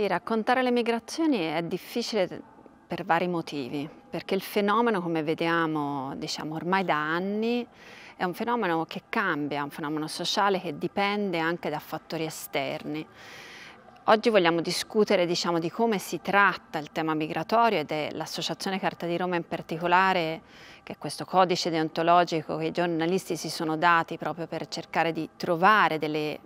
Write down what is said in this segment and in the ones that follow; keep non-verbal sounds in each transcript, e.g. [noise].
Sì, raccontare le migrazioni è difficile per vari motivi, perché il fenomeno, come vediamo diciamo, ormai da anni, è un fenomeno che cambia, un fenomeno sociale che dipende anche da fattori esterni. Oggi vogliamo discutere diciamo, di come si tratta il tema migratorio ed è l'Associazione Carta di Roma in particolare, che è questo codice deontologico che i giornalisti si sono dati proprio per cercare di trovare delle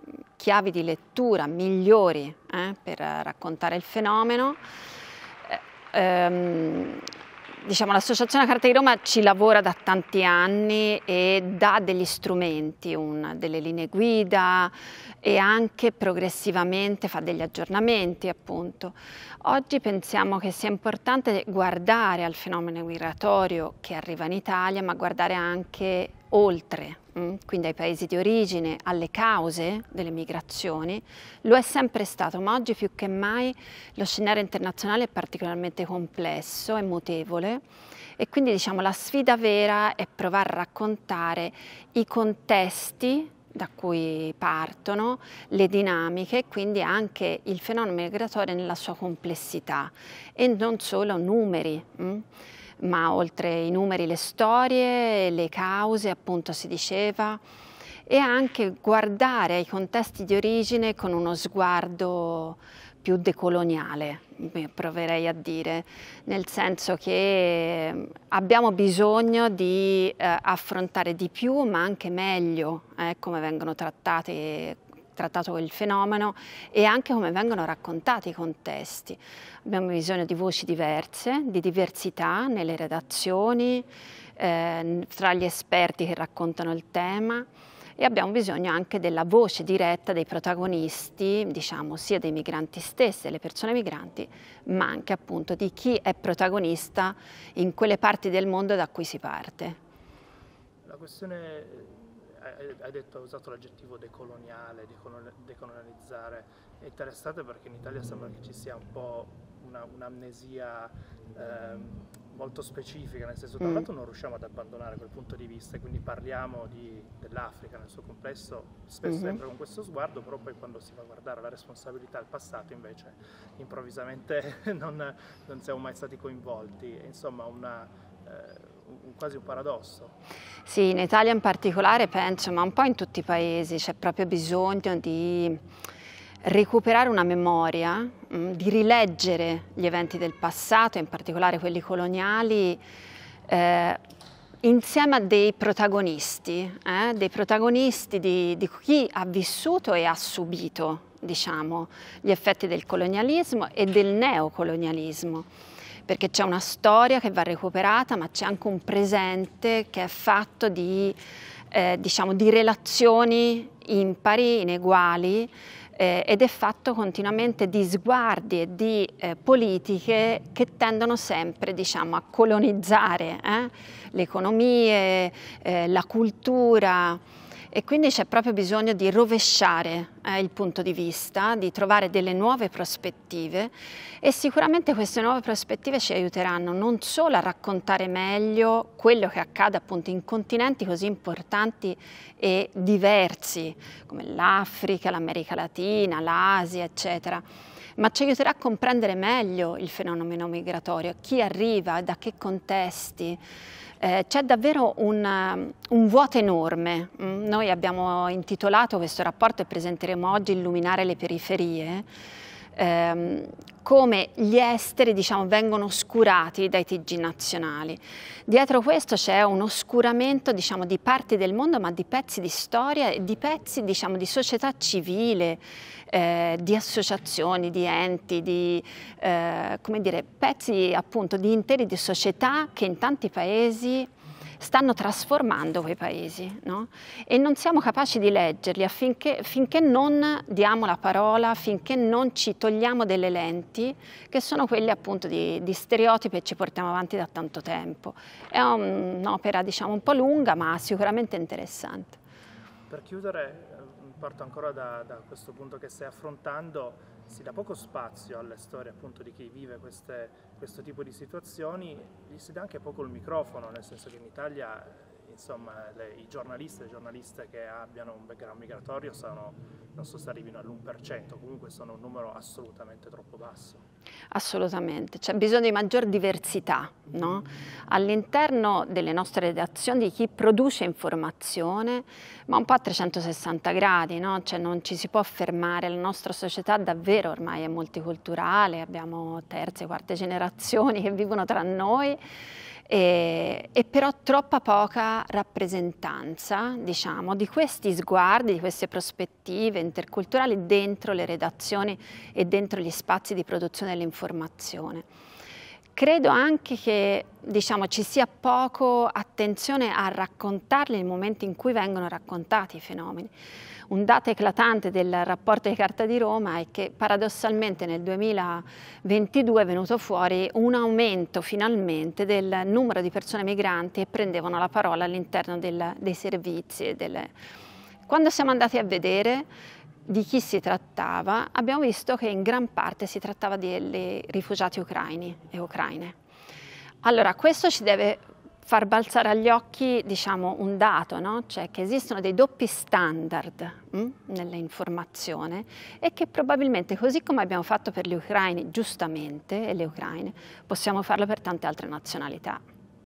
chiavi di lettura migliori eh, per raccontare il fenomeno. Eh, ehm, diciamo, l'Associazione Carta di Roma ci lavora da tanti anni e dà degli strumenti, un, delle linee guida e anche progressivamente fa degli aggiornamenti appunto. Oggi pensiamo che sia importante guardare al fenomeno migratorio che arriva in Italia ma guardare anche oltre, mm, quindi ai paesi di origine, alle cause delle migrazioni, lo è sempre stato, ma oggi più che mai lo scenario internazionale è particolarmente complesso e mutevole e quindi diciamo la sfida vera è provare a raccontare i contesti da cui partono le dinamiche e quindi anche il fenomeno migratorio nella sua complessità e non solo numeri. Mh? Mm ma oltre i numeri le storie, le cause appunto si diceva e anche guardare ai contesti di origine con uno sguardo più decoloniale, proverei a dire, nel senso che eh, abbiamo bisogno di eh, affrontare di più ma anche meglio eh, come vengono trattate trattato il fenomeno e anche come vengono raccontati i contesti. Abbiamo bisogno di voci diverse, di diversità nelle redazioni, eh, tra gli esperti che raccontano il tema e abbiamo bisogno anche della voce diretta dei protagonisti, diciamo sia dei migranti stessi, delle persone migranti, ma anche appunto di chi è protagonista in quelle parti del mondo da cui si parte. La questione hai detto, ha usato l'aggettivo decoloniale, decolonizzare, è interessante perché in Italia sembra che ci sia un po' una, un'amnesia eh, molto specifica, nel senso da un mm. lato non riusciamo ad abbandonare quel punto di vista, e quindi parliamo di, dell'Africa nel suo complesso, spesso mm-hmm. sempre con questo sguardo, però poi quando si va a guardare la responsabilità al passato invece improvvisamente [laughs] non, non siamo mai stati coinvolti, insomma una... Eh, quasi un paradosso. Sì, in Italia in particolare penso, ma un po' in tutti i paesi, c'è proprio bisogno di recuperare una memoria, mm, di rileggere gli eventi del passato, in particolare quelli coloniali, eh, insieme a dei protagonisti, eh, dei protagonisti di, di chi ha vissuto e ha subito diciamo, gli effetti del colonialismo e del neocolonialismo perché c'è una storia che va recuperata, ma c'è anche un presente che è fatto di, eh, diciamo, di relazioni impari, ineguali, eh, ed è fatto continuamente di sguardi e di eh, politiche che tendono sempre diciamo, a colonizzare eh? le economie, eh, la cultura e quindi c'è proprio bisogno di rovesciare eh, il punto di vista, di trovare delle nuove prospettive e sicuramente queste nuove prospettive ci aiuteranno non solo a raccontare meglio quello che accade appunto in continenti così importanti e diversi come l'Africa, l'America Latina, l'Asia, eccetera, ma ci aiuterà a comprendere meglio il fenomeno migratorio, chi arriva, da che contesti, eh, c'è davvero un, um, un vuoto enorme. Mm, noi abbiamo intitolato questo rapporto e presenteremo oggi Illuminare le periferie ehm, come gli esteri diciamo, vengono oscurati dai TG nazionali. Dietro questo c'è un oscuramento diciamo, di parti del mondo, ma di pezzi di storia e di pezzi diciamo, di società civile, eh, di associazioni, di enti, di eh, dire, pezzi appunto di interi di società che in tanti paesi stanno trasformando quei paesi no? e non siamo capaci di leggerli affinché, finché non diamo la parola, finché non ci togliamo delle lenti che sono quelle appunto di, di stereotipi che ci portiamo avanti da tanto tempo. È un'opera diciamo un po' lunga ma sicuramente interessante. Per chiudere, eh, parto ancora da, da questo punto che stai affrontando, si dà poco spazio alle storie appunto di chi vive queste, questo tipo di situazioni, gli si dà anche poco il microfono, nel senso che in Italia insomma, le, i giornalisti e giornaliste che abbiano un background migratorio sono, non so se arrivino all'1%, comunque sono un numero assolutamente troppo basso. Assolutamente, c'è bisogno di maggior diversità no? all'interno delle nostre redazioni di chi produce informazione, ma un po' a 360 gradi, no? cioè non ci si può fermare, la nostra società davvero ormai è multiculturale, abbiamo terze e quarte generazioni [laughs] che vivono tra noi e, e, però troppa poca rappresentanza, diciamo, di questi sguardi, di queste prospettive interculturali dentro le redazioni e dentro gli spazi di produzione dell'informazione. Credo anche che diciamo, ci sia poco attenzione a raccontarli nel momento in cui vengono raccontati i fenomeni un dato eclatante del rapporto di Carta di Roma è che paradossalmente nel 2022 è venuto fuori un aumento finalmente del numero di persone migranti che prendevano la parola all'interno dei servizi. Delle... Quando siamo andati a vedere di chi si trattava, abbiamo visto che in gran parte si trattava di rifugiati ucraini e ucraine. Allora, questo ci deve far balzare agli occhi diciamo, un dato, no? cioè che esistono dei doppi standard mh, mm, nell'informazione e che probabilmente così come abbiamo fatto per gli ucraini giustamente e le ucraine possiamo farlo per tante altre nazionalità.